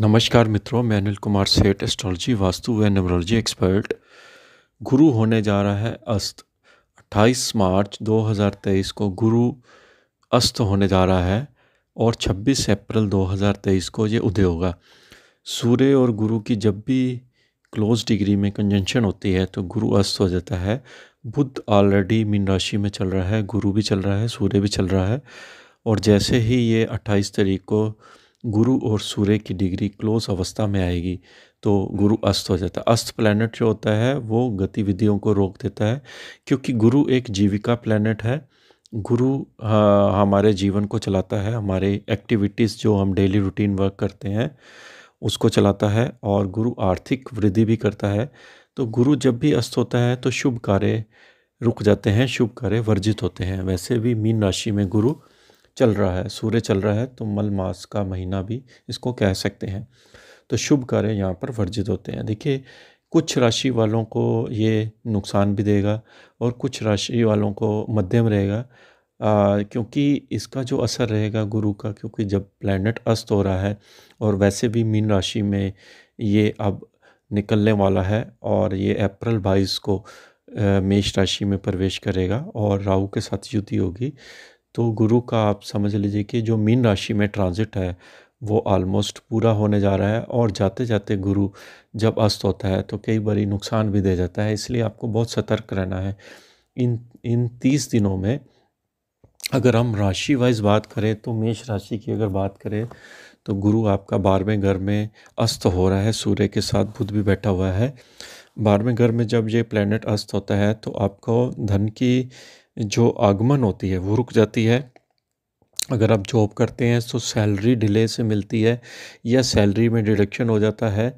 नमस्कार मित्रों मैं अनिल कुमार सेठ एस्ट्रोलॉजी वास्तु व न्यूमरोलॉजी एक्सपर्ट गुरु होने जा रहा है अस्त 28 मार्च 2023 को गुरु अस्त होने जा रहा है और 26 अप्रैल 2023 को ये उदय होगा सूर्य और गुरु की जब भी क्लोज डिग्री में कंजंक्शन होती है तो गुरु अस्त हो जाता है बुद्ध ऑलरेडी मीन राशि में चल रहा है गुरु भी चल रहा है सूर्य भी चल रहा है और जैसे ही ये 28 तारीख को गुरु और सूर्य की डिग्री क्लोज अवस्था में आएगी तो गुरु अस्त हो जाता है अस्त प्लानट जो होता है वो गतिविधियों को रोक देता है क्योंकि गुरु एक जीविका प्लानट है गुरु आ, हमारे जीवन को चलाता है हमारे एक्टिविटीज़ जो हम डेली रूटीन वर्क करते हैं उसको चलाता है और गुरु आर्थिक वृद्धि भी करता है तो गुरु जब भी अस्त होता है तो शुभ कार्य रुक जाते हैं शुभ कार्य वर्जित होते हैं वैसे भी मीन राशि में गुरु चल रहा है सूर्य चल रहा है तो मल मास का महीना भी इसको कह सकते हैं तो शुभ कार्य यहाँ पर वर्जित होते हैं देखिए कुछ राशि वालों को ये नुकसान भी देगा और कुछ राशि वालों को मध्यम रहेगा आ, क्योंकि इसका जो असर रहेगा गुरु का क्योंकि जब प्लैनेट अस्त हो रहा है और वैसे भी मीन राशि में ये अब निकलने वाला है और ये अप्रैल बाईस को मेष राशि में प्रवेश करेगा और राहु के साथ युति होगी तो गुरु का आप समझ लीजिए कि जो मीन राशि में ट्रांजिट है वो आलमोस्ट पूरा होने जा रहा है और जाते जाते गुरु जब अस्त होता है तो कई बार नुकसान भी दे जाता है इसलिए आपको बहुत सतर्क रहना है इन इन तीस दिनों में अगर हम राशि वाइज बात करें तो मेष राशि की अगर बात करें तो गुरु आपका बारहवें घर में अस्त हो रहा है सूर्य के साथ बुध भी बैठा हुआ है बारहवें घर में जब ये प्लैनेट अस्त होता है तो आपको धन की जो आगमन होती है वो रुक जाती है अगर आप जॉब करते हैं तो सैलरी डिले से मिलती है या सैलरी में डिडक्शन हो जाता है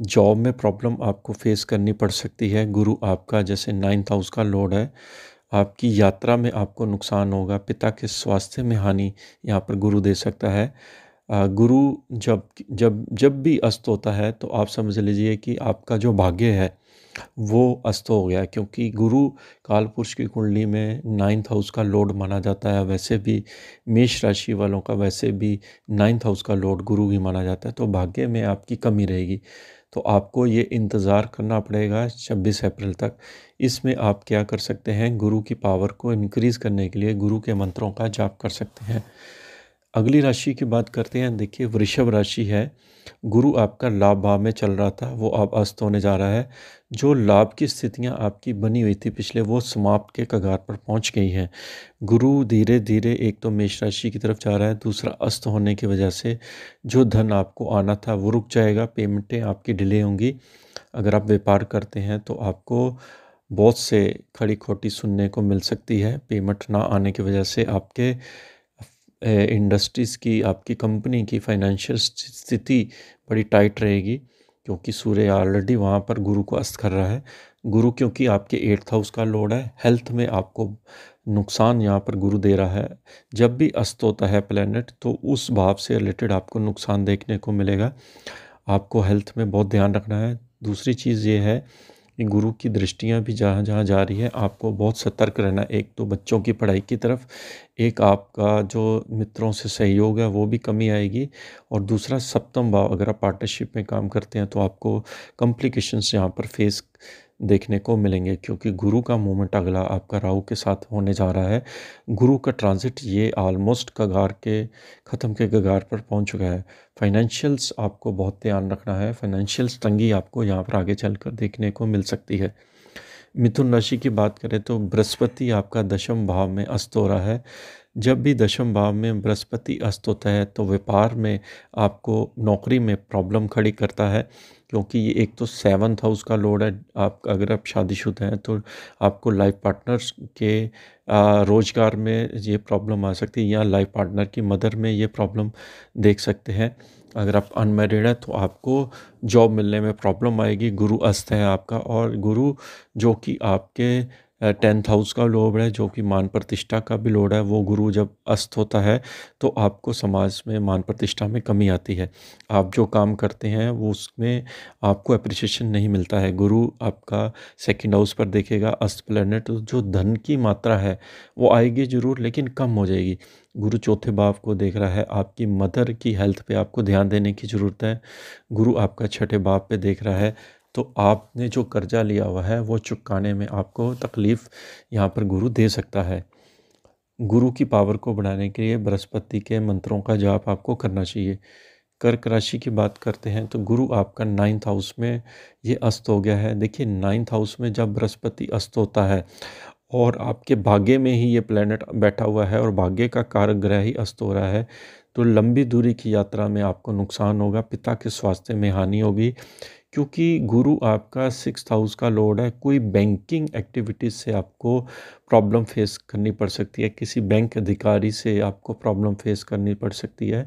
जॉब में प्रॉब्लम आपको फेस करनी पड़ सकती है गुरु आपका जैसे नाइन्थ हाउस का लोड है आपकी यात्रा में आपको नुकसान होगा पिता के स्वास्थ्य में हानि यहाँ पर गुरु दे सकता है गुरु जब जब जब भी अस्त होता है तो आप समझ लीजिए कि आपका जो भाग्य है वो अस्त हो गया क्योंकि गुरु कालपुरुष की कुंडली में नाइन्थ हाउस का लोड माना जाता है वैसे भी मेष राशि वालों का वैसे भी नाइन्थ हाउस का लोड गुरु ही माना जाता है तो भाग्य में आपकी कमी रहेगी तो आपको ये इंतज़ार करना पड़ेगा 26 अप्रैल तक इसमें आप क्या कर सकते हैं गुरु की पावर को इनक्रीज़ करने के लिए गुरु के मंत्रों का जाप कर सकते हैं अगली राशि की बात करते हैं देखिए वृषभ राशि है गुरु आपका लाभ भाव में चल रहा था वो अब अस्त होने जा रहा है जो लाभ की स्थितियां आपकी बनी हुई थी पिछले वो समाप्त के कगार पर पहुंच गई हैं गुरु धीरे धीरे एक तो मेष राशि की तरफ जा रहा है दूसरा अस्त होने की वजह से जो धन आपको आना था वो रुक जाएगा पेमेंटें आपकी डिले होंगी अगर आप व्यापार करते हैं तो आपको बहुत से खड़ी खोटी सुनने को मिल सकती है पेमेंट ना आने की वजह से आपके इंडस्ट्रीज़ की आपकी कंपनी की फाइनेंशियल स्थिति बड़ी टाइट रहेगी क्योंकि सूर्य ऑलरेडी वहाँ पर गुरु को अस्त कर रहा है गुरु क्योंकि आपके एट्थ हाउस का लोड है हेल्थ में आपको नुकसान यहाँ पर गुरु दे रहा है जब भी अस्त होता है प्लानट तो उस भाव से रिलेटेड आपको नुकसान देखने को मिलेगा आपको हेल्थ में बहुत ध्यान रखना है दूसरी चीज़ ये है गुरु की दृष्टियाँ भी जहाँ जहाँ जा रही है आपको बहुत सतर्क रहना एक तो बच्चों की पढ़ाई की तरफ एक आपका जो मित्रों से सहयोग है वो भी कमी आएगी और दूसरा सप्तम भाव अगर आप पार्टनरशिप में काम करते हैं तो आपको कॉम्प्लिकेशंस यहाँ पर फेस देखने को मिलेंगे क्योंकि गुरु का मूवमेंट अगला आपका राहु के साथ होने जा रहा है गुरु का ट्रांजिट ये ऑलमोस्ट कगार के ख़त्म के कगार पर पहुंच चुका है फाइनेंशियल्स आपको बहुत ध्यान रखना है फाइनेंशियल्स तंगी आपको यहाँ पर आगे चल कर देखने को मिल सकती है मिथुन राशि की बात करें तो बृहस्पति आपका दशम भाव में अस्त हो रहा है जब भी दशम भाव में बृहस्पति अस्त होता है तो व्यापार में आपको नौकरी में प्रॉब्लम खड़ी करता है क्योंकि ये एक तो सेवन्थ हाउस का लोड है आप अगर आप शादीशुदा हैं तो आपको लाइफ पार्टनर्स के रोज़गार में ये प्रॉब्लम आ सकती है या लाइफ पार्टनर की मदर में ये प्रॉब्लम देख सकते हैं अगर आप अनमेरिड हैं तो आपको जॉब मिलने में प्रॉब्लम आएगी गुरु अस्त है आपका और गुरु जो कि आपके टेंथ हाउस का लोभ है जो कि मान प्रतिष्ठा का भी लोड है वो गुरु जब अस्त होता है तो आपको समाज में मान प्रतिष्ठा में कमी आती है आप जो काम करते हैं वो उसमें आपको अप्रिसिएशन नहीं मिलता है गुरु आपका सेकंड हाउस पर देखेगा अस्त प्लेनेट तो जो धन की मात्रा है वो आएगी ज़रूर लेकिन कम हो जाएगी गुरु चौथे भाव को देख रहा है आपकी मदर की हेल्थ पर आपको ध्यान देने की ज़रूरत है गुरु आपका छठे भाव पर देख रहा है तो आपने जो कर्जा लिया हुआ है वो चुकाने में आपको तकलीफ़ यहाँ पर गुरु दे सकता है गुरु की पावर को बढ़ाने के लिए बृहस्पति के मंत्रों का जाप आपको करना चाहिए कर्क राशि की बात करते हैं तो गुरु आपका नाइन्थ हाउस में ये अस्त हो गया है देखिए नाइन्थ हाउस में जब बृहस्पति अस्त होता है और आपके भाग्य में ही ये प्लैनेट बैठा हुआ है और भाग्य का कारक ग्रह ही अस्त हो रहा है तो लंबी दूरी की यात्रा में आपको नुकसान होगा पिता के स्वास्थ्य में हानि होगी क्योंकि गुरु आपका सिक्स हाउस का लॉर्ड है कोई बैंकिंग एक्टिविटीज़ से आपको प्रॉब्लम फेस करनी पड़ सकती है किसी बैंक अधिकारी से आपको प्रॉब्लम फेस करनी पड़ सकती है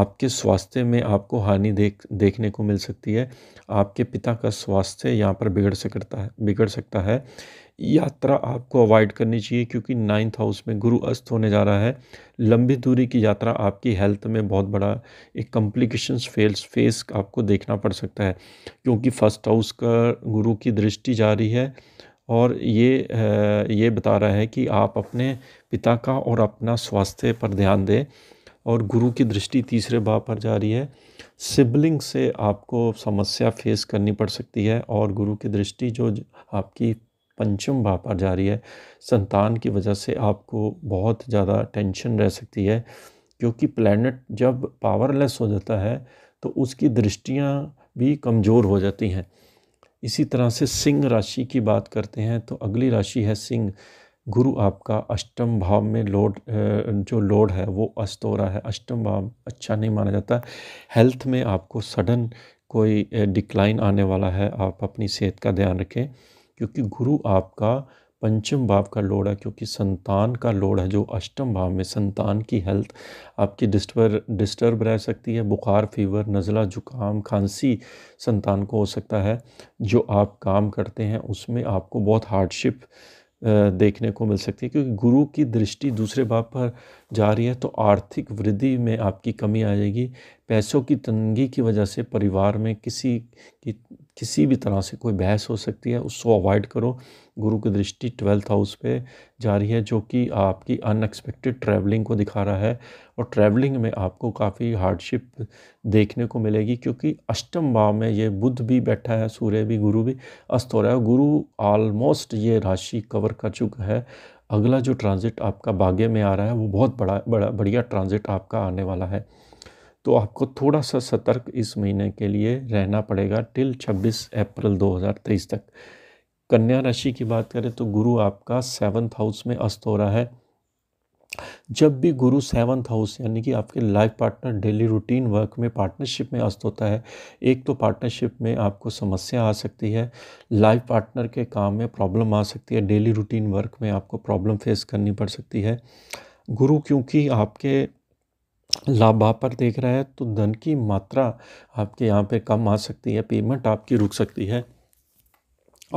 आपके स्वास्थ्य में आपको हानि देख देखने को मिल सकती है आपके पिता का स्वास्थ्य यहाँ पर बिगड़ सकता है बिगड़ सकता है यात्रा आपको अवॉइड करनी चाहिए क्योंकि नाइन्थ हाउस में गुरु अस्त होने जा रहा है लंबी दूरी की यात्रा आपकी हेल्थ में बहुत बड़ा एक कॉम्प्लिकेशंस फेल्स फेस आपको देखना पड़ सकता है क्योंकि फर्स्ट हाउस का गुरु की दृष्टि जा रही है और ये ये बता रहा है कि आप अपने पिता का और अपना स्वास्थ्य पर ध्यान दें और गुरु की दृष्टि तीसरे भाव पर जा रही है सिबलिंग से आपको समस्या फेस करनी पड़ सकती है और गुरु की दृष्टि जो आपकी पंचम भाव पर जा रही है संतान की वजह से आपको बहुत ज़्यादा टेंशन रह सकती है क्योंकि प्लैनेट जब पावरलेस हो जाता है तो उसकी दृष्टियाँ भी कमज़ोर हो जाती हैं इसी तरह से सिंह राशि की बात करते हैं तो अगली राशि है सिंह गुरु आपका अष्टम भाव में लोड जो लोड है वो अस्त हो रहा है अष्टम भाव अच्छा नहीं माना जाता हेल्थ में आपको सडन कोई डिक्लाइन आने वाला है आप अपनी सेहत का ध्यान रखें क्योंकि गुरु आपका पंचम भाव का लोड है क्योंकि संतान का लोड है जो अष्टम भाव में संतान की हेल्थ आपकी डिस्टर्ब डिस्टर्ब रह सकती है बुखार फीवर नज़ला जुकाम खांसी संतान को हो सकता है जो आप काम करते हैं उसमें आपको बहुत हार्डशिप देखने को मिल सकती है क्योंकि गुरु की दृष्टि दूसरे भाव पर जा रही है तो आर्थिक वृद्धि में आपकी कमी आ जाएगी पैसों की तंगी की वजह से परिवार में किसी की किसी भी तरह से कोई बहस हो सकती है उसको अवॉइड करो गुरु की दृष्टि ट्वेल्थ हाउस पे जा रही है जो कि आपकी अनएक्सपेक्टेड ट्रैवलिंग को दिखा रहा है और ट्रैवलिंग में आपको काफ़ी हार्डशिप देखने को मिलेगी क्योंकि अष्टम भाव में ये बुद्ध भी बैठा है सूर्य भी गुरु भी अस्त हो रहा है गुरु ऑलमोस्ट ये राशि कवर कर चुका है अगला जो ट्रांज़िट आपका भाग्य में आ रहा है वो बहुत बड़ा बड़ा बढ़िया ट्रांज़िट आपका आने वाला है तो आपको थोड़ा सा सतर्क इस महीने के लिए रहना पड़ेगा टिल 26 अप्रैल 2023 तक कन्या राशि की बात करें तो गुरु आपका सेवन्थ हाउस में अस्त हो रहा है जब भी गुरु सेवन्थ हाउस यानी कि आपके life partner daily routine work में पार्टनरशिप में अस्त होता है एक तो पार्टनरशिप में आपको समस्या आ सकती है लाइफ पार्टनर के काम में प्रॉब्लम आ सकती है डेली रूटीन वर्क में आपको प्रॉब्लम फेस करनी पड़ सकती है गुरु क्योंकि आपके लाभ आप पर देख रहा है तो धन की मात्रा आपके यहाँ पे कम आ सकती है पेमेंट आपकी रुक सकती है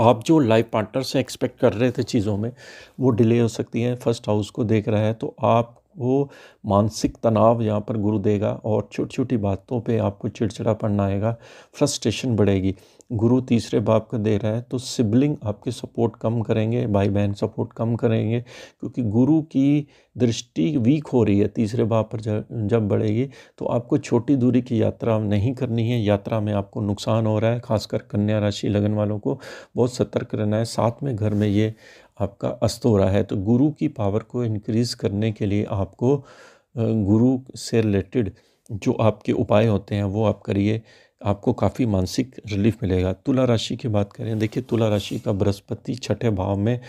आप जो लाइफ पार्टनर से एक्सपेक्ट कर रहे थे चीज़ों में वो डिले हो सकती है फर्स्ट हाउस को देख रहा है तो आप वो मानसिक तनाव यहाँ पर गुरु देगा और छोटी छोटी बातों पे आपको चिड़चिड़ापन आएगा फ्रस्ट्रेशन बढ़ेगी गुरु तीसरे बाप का दे रहा है तो सिबलिंग आपके सपोर्ट कम करेंगे भाई बहन सपोर्ट कम करेंगे क्योंकि गुरु की दृष्टि वीक हो रही है तीसरे बाप पर जब बढ़ेगी तो आपको छोटी दूरी की यात्रा नहीं करनी है यात्रा में आपको नुकसान हो रहा है खासकर कन्या राशि लगन वालों को बहुत सतर्क रहना है साथ में घर में ये आपका अस्त हो रहा है तो गुरु की पावर को इनक्रीज़ करने के लिए आपको गुरु से रिलेटेड जो आपके उपाय होते हैं वो आप करिए आपको काफ़ी मानसिक रिलीफ मिलेगा तुला राशि की बात करें देखिए तुला राशि का बृहस्पति छठे भाव में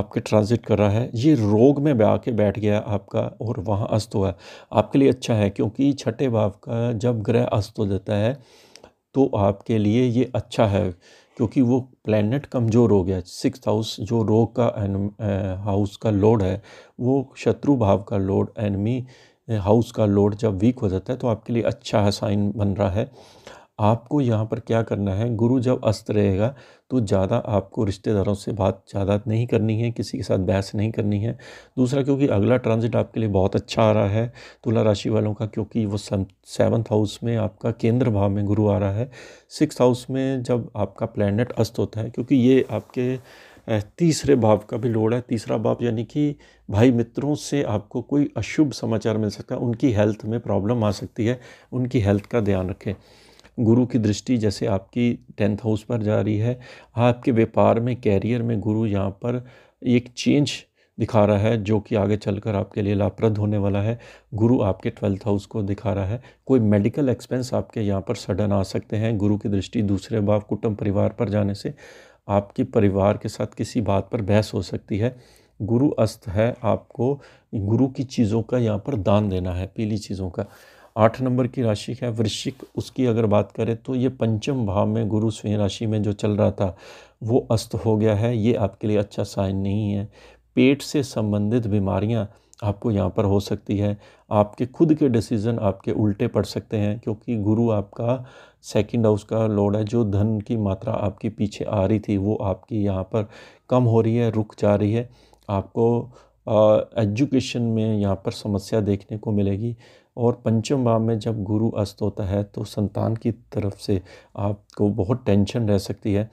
आपके ट्रांजिट कर रहा है ये रोग में आके बैठ गया आपका और वहाँ अस्त हुआ आपके लिए अच्छा है क्योंकि छठे भाव का जब ग्रह अस्त हो जाता है तो आपके लिए ये अच्छा है क्योंकि वो प्लानट कमज़ोर हो गया सिक्स हाउस जो रोग का हाउस का लोड है वो शत्रु भाव का लोड एनमी हाउस का लोड जब वीक हो जाता है तो आपके लिए अच्छा है साइन बन रहा है आपको यहाँ पर क्या करना है गुरु जब अस्त रहेगा तो ज़्यादा आपको रिश्तेदारों से बात ज़्यादा नहीं करनी है किसी के साथ बहस नहीं करनी है दूसरा क्योंकि अगला ट्रांजिट आपके लिए बहुत अच्छा आ रहा है तुला राशि वालों का क्योंकि वो सेवन्थ हाउस में आपका केंद्र भाव में गुरु आ रहा है सिक्स हाउस में जब आपका प्लानट अस्त होता है क्योंकि ये आपके तीसरे भाव का भी लोड है तीसरा भाव यानी कि भाई मित्रों से आपको कोई अशुभ समाचार मिल सकता है उनकी हेल्थ में प्रॉब्लम आ सकती है उनकी हेल्थ का ध्यान रखें गुरु की दृष्टि जैसे आपकी टेंथ हाउस पर जा रही है आपके व्यापार में कैरियर में गुरु यहाँ पर एक चेंज दिखा रहा है जो कि आगे चलकर आपके लिए लाभप्रद होने वाला है गुरु आपके ट्वेल्थ हाउस को दिखा रहा है कोई मेडिकल एक्सपेंस आपके यहाँ पर सडन आ सकते हैं गुरु की दृष्टि दूसरे भाव कुटुंब परिवार पर जाने से आपकी परिवार के साथ किसी बात पर बहस हो सकती है गुरु अस्त है आपको गुरु की चीज़ों का यहाँ पर दान देना है पीली चीज़ों का आठ नंबर की राशि है वृश्चिक उसकी अगर बात करें तो ये पंचम भाव में गुरु सिंह राशि में जो चल रहा था वो अस्त हो गया है ये आपके लिए अच्छा साइन नहीं है पेट से संबंधित बीमारियां आपको यहाँ पर हो सकती है आपके खुद के डिसीज़न आपके उल्टे पड़ सकते हैं क्योंकि गुरु आपका सेकंड हाउस का लोड है जो धन की मात्रा आपके पीछे आ रही थी वो आपकी यहाँ पर कम हो रही है रुक जा रही है आपको एजुकेशन में यहाँ पर समस्या देखने को मिलेगी और पंचम भाव में जब गुरु अस्त होता है तो संतान की तरफ से आपको बहुत टेंशन रह सकती है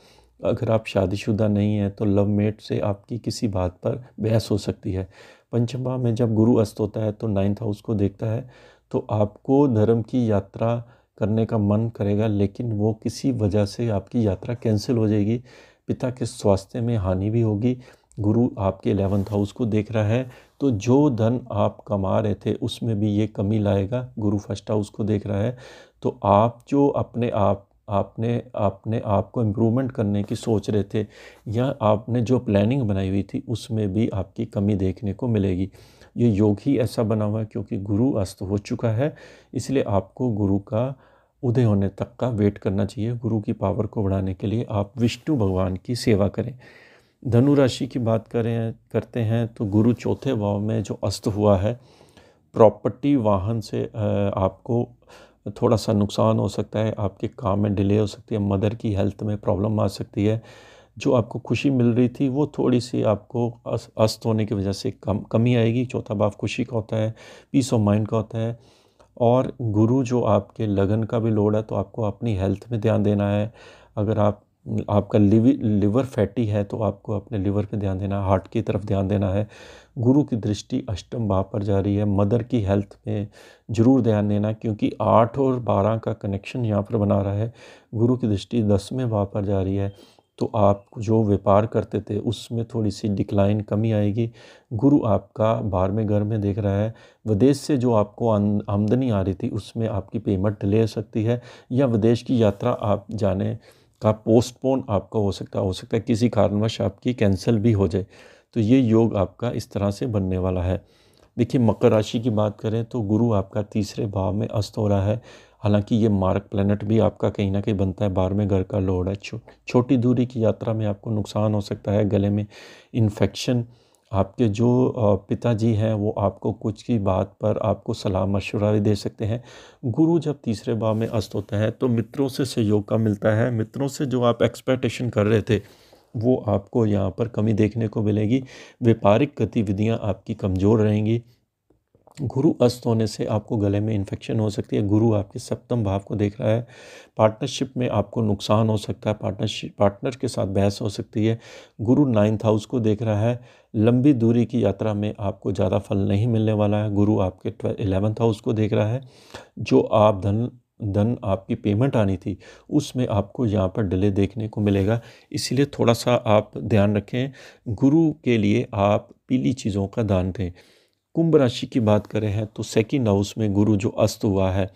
अगर आप शादीशुदा नहीं हैं तो लव मेट से आपकी किसी बात पर बहस हो सकती है पंचम भाव में जब गुरु अस्त होता है तो नाइन्थ हाउस को देखता है तो आपको धर्म की यात्रा करने का मन करेगा लेकिन वो किसी वजह से आपकी यात्रा कैंसिल हो जाएगी पिता के स्वास्थ्य में हानि भी होगी गुरु आपके एलेवंथ हाउस को देख रहा है तो जो धन आप कमा रहे थे उसमें भी ये कमी लाएगा गुरु फर्स्ट हाउस को देख रहा है तो आप जो अपने आप आपने आपने आप को इम्प्रूवमेंट करने की सोच रहे थे या आपने जो प्लानिंग बनाई हुई थी उसमें भी आपकी कमी देखने को मिलेगी ये योग ही ऐसा बना हुआ है क्योंकि गुरु अस्त हो चुका है इसलिए आपको गुरु का उदय होने तक का वेट करना चाहिए गुरु की पावर को बढ़ाने के लिए आप विष्णु भगवान की सेवा करें धनु राशि की बात करें करते हैं तो गुरु चौथे भाव में जो अस्त हुआ है प्रॉपर्टी वाहन से आपको थोड़ा सा नुकसान हो सकता है आपके काम में डिले हो सकती है मदर की हेल्थ में प्रॉब्लम आ सकती है जो आपको खुशी मिल रही थी वो थोड़ी सी आपको अस, अस्त होने की वजह से कम कमी आएगी चौथा भाव खुशी का होता है पीस ऑफ माइंड का होता है और गुरु जो आपके लगन का भी लोड है तो आपको अपनी हेल्थ में ध्यान देना है अगर आप आपका लिवर लिवर फैटी है तो आपको अपने लिवर पे ध्यान देना है हार्ट की तरफ ध्यान देना है गुरु की दृष्टि अष्टम भाव पर जा रही है मदर की हेल्थ में ज़रूर ध्यान देना क्योंकि आठ और बारह का कनेक्शन यहाँ पर बना रहा है गुरु की दृष्टि दसवें भाव पर जा रही है तो आप जो व्यापार करते थे उसमें थोड़ी सी डिक्लाइन कमी आएगी गुरु आपका बारहवें में घर में देख रहा है विदेश से जो आपको आमदनी आ रही थी उसमें आपकी पेमेंट ले सकती है या विदेश की यात्रा आप जाने का पोस्टपोन आपका हो सकता हो सकता है किसी कारणवश आपकी कैंसिल भी हो जाए तो ये योग आपका इस तरह से बनने वाला है देखिए मकर राशि की बात करें तो गुरु आपका तीसरे भाव में अस्त हो रहा है हालांकि ये मार्ग प्लैनेट भी आपका कहीं ना कहीं बनता है बार में घर का लोड है छो, छोटी दूरी की यात्रा में आपको नुकसान हो सकता है गले में इन्फेक्शन आपके जो पिताजी हैं वो आपको कुछ की बात पर आपको सलाह मशवरा भी दे सकते हैं गुरु जब तीसरे भाव में अस्त होता है तो मित्रों से सहयोग का मिलता है मित्रों से जो आप एक्सपेक्टेशन कर रहे थे वो आपको यहाँ पर कमी देखने को मिलेगी व्यापारिक गतिविधियाँ आपकी कमज़ोर रहेंगी गुरु अस्त होने से आपको गले में इन्फेक्शन हो सकती है गुरु आपके सप्तम भाव को देख रहा है पार्टनरशिप में आपको नुकसान हो सकता है पार्टनरशिप पार्टनर के साथ बहस हो सकती है गुरु नाइन्थ हाउस को देख रहा है लंबी दूरी की यात्रा में आपको ज़्यादा फल नहीं मिलने वाला है गुरु आपके इलेवंथ हाउस को देख रहा है जो आप धन धन आपकी पेमेंट आनी थी उसमें आपको यहाँ पर डिले देखने को मिलेगा इसीलिए थोड़ा सा आप ध्यान रखें गुरु के लिए आप पीली चीज़ों का दान दें कुंभ राशि की बात करें हैं तो सेकेंड हाउस में गुरु जो अस्त हुआ है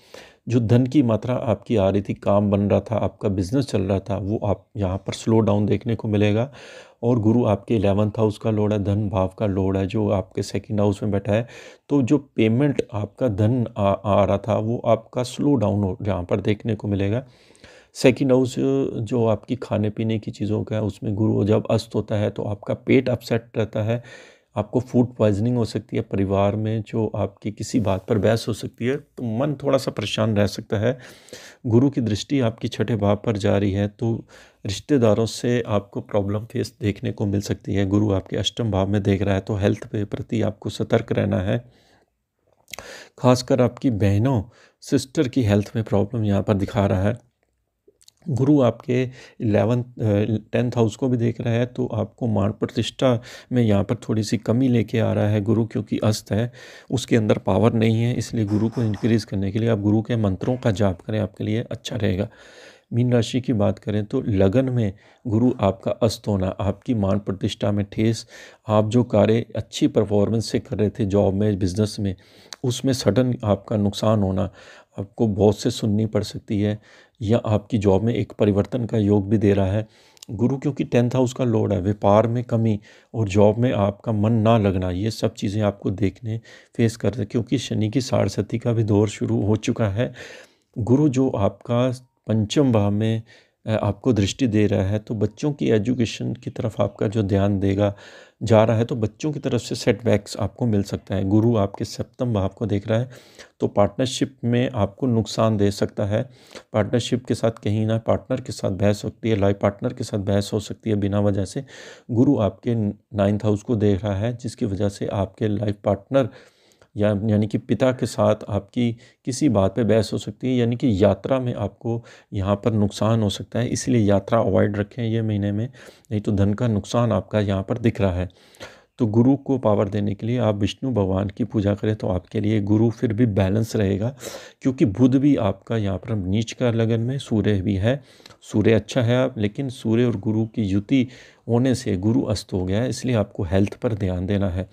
जो धन की मात्रा आपकी आ रही थी काम बन रहा था आपका बिजनेस चल रहा था वो आप यहाँ पर स्लो डाउन देखने को मिलेगा और गुरु आपके एलेवंथ हाउस का लोड है धन भाव का लोड है जो आपके सेकंड हाउस में बैठा है तो जो पेमेंट आपका धन आ, आ रहा था वो आपका स्लो डाउन हो यहाँ पर देखने को मिलेगा सेकेंड हाउस जो आपकी खाने पीने की चीज़ों का है उसमें गुरु जब अस्त होता है तो आपका पेट अपसेट रहता है आपको फूड पॉइजनिंग हो सकती है परिवार में जो आपकी किसी बात पर बहस हो सकती है तो मन थोड़ा सा परेशान रह सकता है गुरु की दृष्टि आपकी छठे भाव पर जा रही है तो रिश्तेदारों से आपको प्रॉब्लम फेस देखने को मिल सकती है गुरु आपके अष्टम भाव में देख रहा है तो हेल्थ के प्रति आपको सतर्क रहना है खासकर आपकी बहनों सिस्टर की हेल्थ में प्रॉब्लम यहाँ पर दिखा रहा है गुरु आपके इलेवन टेंथ हाउस को भी देख रहा है तो आपको मान प्रतिष्ठा में यहाँ पर थोड़ी सी कमी लेके आ रहा है गुरु क्योंकि अस्त है उसके अंदर पावर नहीं है इसलिए गुरु को इंक्रीज़ करने के लिए आप गुरु के मंत्रों का जाप करें आपके लिए अच्छा रहेगा मीन राशि की बात करें तो लगन में गुरु आपका अस्त होना आपकी मान प्रतिष्ठा में ठेस आप जो कार्य अच्छी परफॉर्मेंस से कर रहे थे जॉब में बिज़नेस में उसमें सडन आपका नुकसान होना आपको बहुत से सुननी पड़ सकती है या आपकी जॉब में एक परिवर्तन का योग भी दे रहा है गुरु क्योंकि टेंथ हाउस का लोड है व्यापार में कमी और जॉब में आपका मन ना लगना ये सब चीज़ें आपको देखने फेस कर रहे क्योंकि शनि की साढ़सती का भी दौर शुरू हो चुका है गुरु जो आपका पंचम भाव में आपको दृष्टि दे रहा है तो बच्चों की एजुकेशन की तरफ आपका जो ध्यान देगा जा रहा है तो बच्चों की तरफ से सेटबैक्स आपको मिल सकता है गुरु आपके सप्तम भाव को देख रहा है तो पार्टनरशिप में आपको नुकसान दे सकता है पार्टनरशिप के साथ कहीं ना पार्टनर के साथ बहस होती है लाइफ पार्टनर के साथ बहस हो सकती है बिना वजह से गुरु आपके नाइन्थ हाउस को देख रहा है जिसकी वजह से आपके लाइफ पार्टनर या यानी कि पिता के साथ आपकी किसी बात पे बहस हो सकती है यानी कि यात्रा में आपको यहाँ पर नुकसान हो सकता है इसलिए यात्रा अवॉइड रखें ये महीने में नहीं तो धन का नुकसान आपका यहाँ पर दिख रहा है तो गुरु को पावर देने के लिए आप विष्णु भगवान की पूजा करें तो आपके लिए गुरु फिर भी बैलेंस रहेगा क्योंकि बुध भी आपका यहाँ पर नीच का लगन में सूर्य भी है सूर्य अच्छा है आप लेकिन सूर्य और गुरु की युति होने से गुरु अस्त हो गया है इसलिए आपको हेल्थ पर ध्यान देना है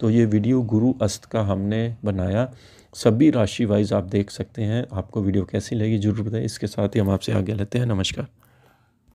तो ये वीडियो गुरु अस्त का हमने बनाया सभी राशि वाइज आप देख सकते हैं आपको वीडियो कैसी लगी जरूर बताएं इसके साथ ही हम आपसे आगे लेते हैं नमस्कार